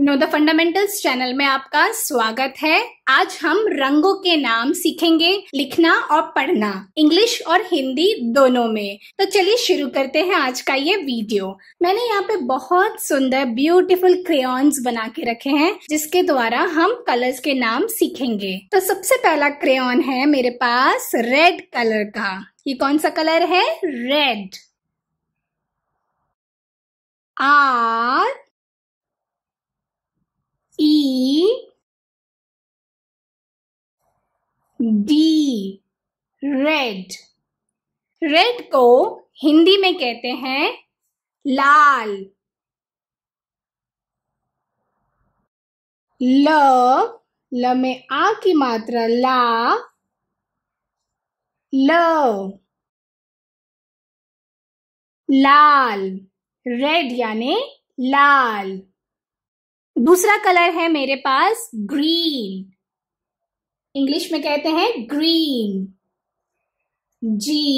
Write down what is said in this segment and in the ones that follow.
know the fundamentals channel में आपका स्वागत है आज हम रंगों के नाम सीखेंगे लिखना और पढ़ना इंग्लिश और हिंदी दोनों में तो चलिए शुरू करते हैं आज का ये वीडियो मैंने यहाँ पे बहुत सुंदर ब्यूटीफुल क्रेयॉन्स बना के रखे हैं जिसके द्वारा हम कलर्स के नाम सीखेंगे तो सबसे पहला क्रेयॉन है मेरे पास रेड कलर का ये कौन सा कलर है red R E D red red को हिंदी में कहते हैं लाल ल ल में आ की मात्रा ला ल लाल रेड यानी लाल दूसरा कलर है मेरे पास ग्रीन इंग्लिश में कहते हैं green G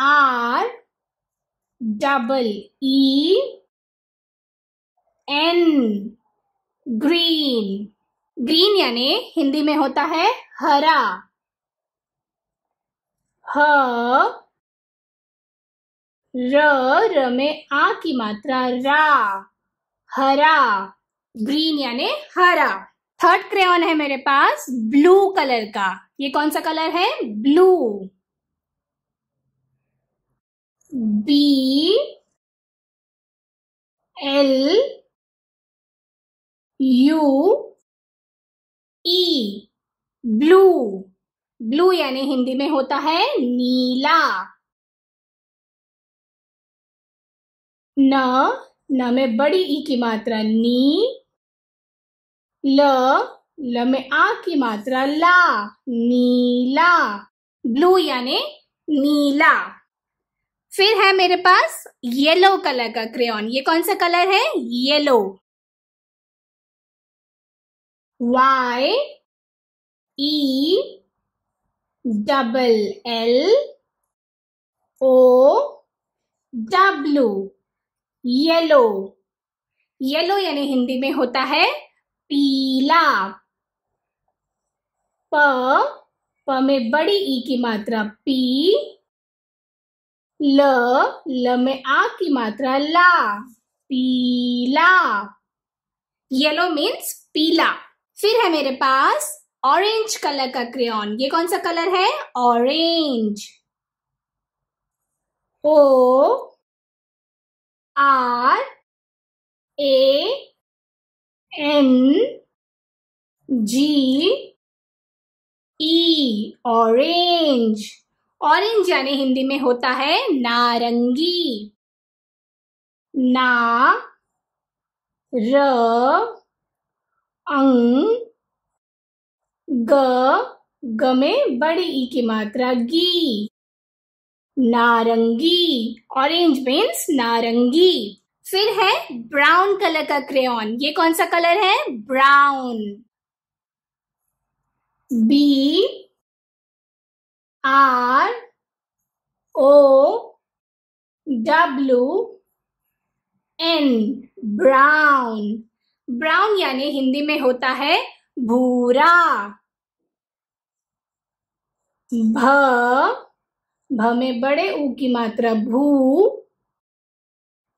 R double E N green green यानी हिंदी में होता है हरा ह र, र में आ की मात्रा रा हरा ग्रीन यानी हरा थर्ड क्रेन है मेरे पास ब्लू कलर का ये कौन सा कलर है blue B L U E blue blue यानी हिंदी में होता है नीला न न में बड़ी ई की मात्रा नी ल ल में आ की मात्रा ला नीला ब्लू यानी नीला फिर है मेरे पास येलो कलर का क्रेयॉन ये कौन सा कलर है yellow Y E double L O W yellow yellow यानी हिंदी में होता है पीला प प में बड़ी ई की मात्रा पी ल ल में आ की मात्रा ला पीला येलो मीन्स पीला फिर है मेरे पास ऑरेंज कलर का क्रेन ये कौन सा कलर है orange O R A N G E orange orange यानी हिंदी में होता है नारंगी ना र अंग ग ग में बड़ी ई की मात्रा गी नारंगी ऑरेंज मीन्स नारंगी फिर है ब्राउन कलर का क्रेन ये कौन सा कलर है brown B R O W N brown brown यानी हिंदी में होता है भूरा भ भ में बड़े ऊ की मात्रा भू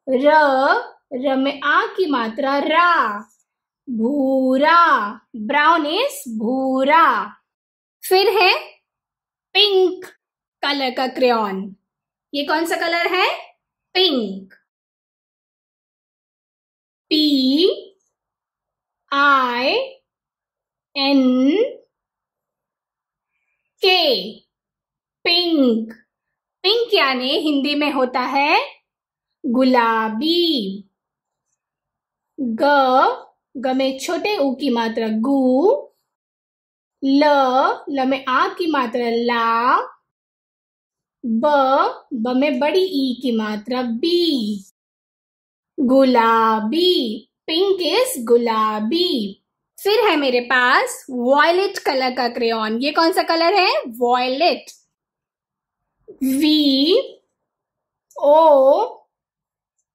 र र में आ की मात्रा रा भूरा ब्राउन इज भूरा फिर है पिंक कलर का क्रेन ये कौन सा कलर है pink P I N K pink pink यानी हिंदी में होता है गुलाबी ग ग में छोटे ऊ की मात्रा गु ल ल में आ की मात्रा ला ब ब में बड़ी ई की मात्रा बी गुलाबी पिंक इज गुलाबी फिर है मेरे पास वॉयलेट कलर का क्रेन ये कौन सा कलर है violet V O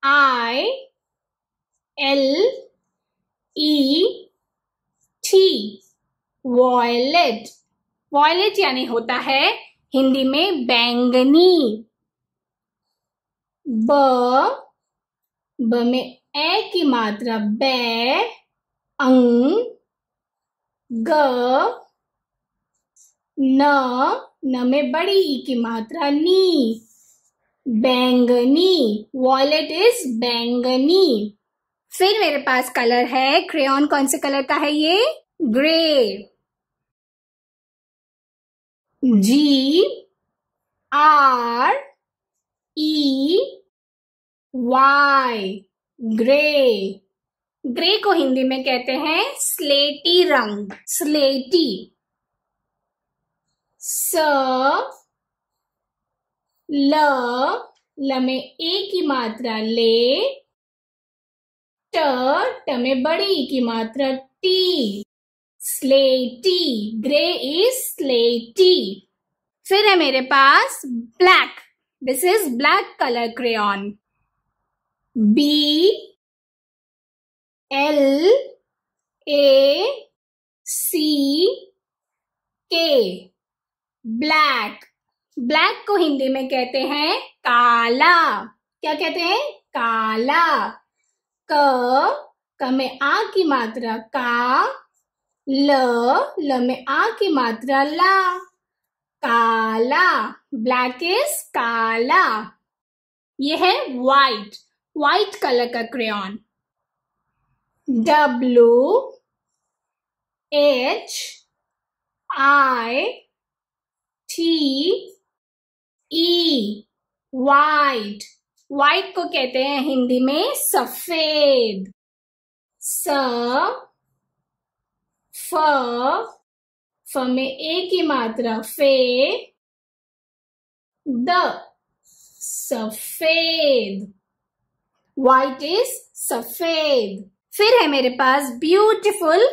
I L E T violet violet यानी होता है हिंदी में बैंगनी ब ब में ए की मात्रा बै अंग ग न न में बड़ी ई की मात्रा नी बैंगनी वॉलेट इज बैंगनी फिर मेरे पास कलर है क्रेन कौन से कलर का है ये grey G R E Y grey grey को हिंदी में कहते हैं स्लेटी रंग स्लेटी स ल ल में ए की मात्रा ले ट ट में बड़ी की मात्रा टी स्लेटी ग्रे इज स्लेटी फिर है मेरे पास black this is black colour crayon B L A C K black black को हिंदी में कहते हैं काला क्या कहते हैं काला क क में आ की मात्रा का ल ल में आ की मात्रा ला काला ब्लैक इज काला यह है वाइट वाइट कलर का crayon W H I T E white white कहते हैं हिंदी में सफेद स फ फ में ए की मात्रा फे द सफेद वाइट इज सफेद फिर है मेरे पास beautiful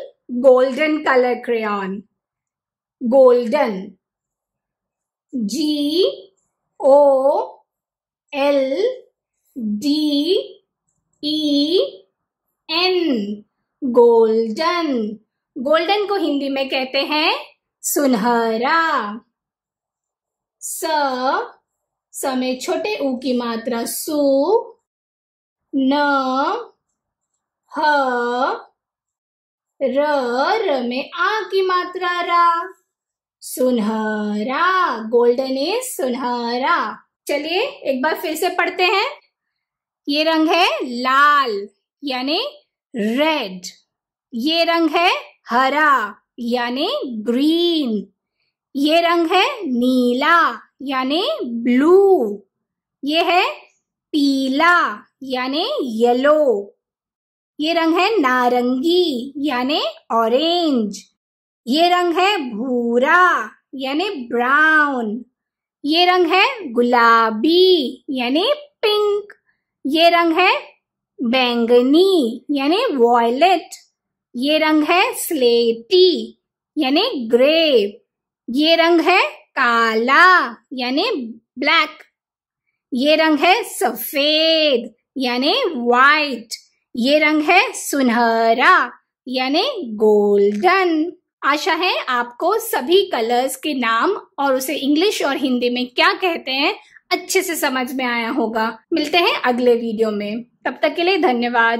golden colour crayon golden G O L D E N golden golden को हिंदी में कहते हैं सुनहरा स समय छोटे ऊ की मात्रा सु न ह र, र में आ की मात्रा रा सुनहरा गोल्डन इज सुनहरा चलिए एक बार फिर से पढ़ते हैं ये रंग है लाल यानी रेड ये रंग है हरा यानी ग्रीन ये रंग है नीला यानी ब्लू ये है पीला यानी येलो ये रंग है नारंगी यानी ऑरेंज ये रंग है भूरा यानी ब्राउन ये रंग है गुलाबी यानी पिंक ये रंग है बैंगनी यानी वॉयलेट ये रंग है स्लेटी यानी ग्रे ये रंग है काला यानी ब्लैक ये रंग है सफेद यानी वाइट ये रंग है सुनहरा यानी गोल्डन आशा है आपको सभी कलर्स के नाम और उसे इंग्लिश और हिंदी में क्या कहते हैं अच्छे से समझ में आया होगा मिलते हैं अगले वीडियो में तब तक के लिए धन्यवाद